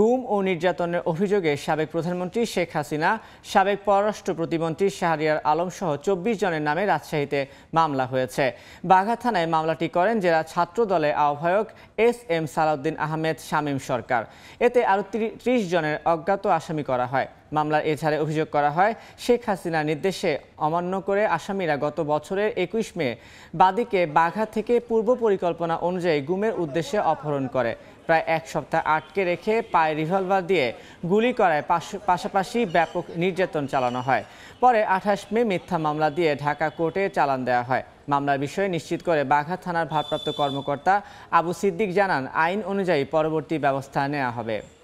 গুম ও নির্যাতনের অভিযোগে সাবেক প্রধানমন্ত্রী শেখ হাসিনা সাবেক পররাষ্ট্র প্রতিমন্ত্রী শাহরিয়ার আলম সহ চব্বিশ জনের নামে রাজশাহীতে মামলা হয়েছে বাঘা থানায় মামলাটি করেন জেলা ছাত্র দলের আহ্বায়ক এস এম সালাউদ্দিন আহমেদ শামীম সরকার এতে আরও ত্রিশ জনের অজ্ঞাত আসামি করা হয় মামলার এছাড়া অভিযোগ করা হয় শেখ হাসিনার নির্দেশে অমান্য করে আসামিরা গত বছরের একুশ মে বাদীকে বাঘা থেকে পূর্ব পরিকল্পনা অনুযায়ী গুমের উদ্দেশ্যে অপহরণ করে প্রায় এক সপ্তাহ আটকে রেখে পায়ে রিভলভার দিয়ে গুলি করায় পাশাপাশি ব্যাপক নির্যাতন চালানো হয় পরে আঠাশ মে মিথ্যা মামলা দিয়ে ঢাকা কোর্টে চালান দেওয়া হয় মামলার বিষয়ে নিশ্চিত করে বাঘা থানার ভারপ্রাপ্ত কর্মকর্তা আবু সিদ্দিক জানান আইন অনুযায়ী পরবর্তী ব্যবস্থা নেওয়া হবে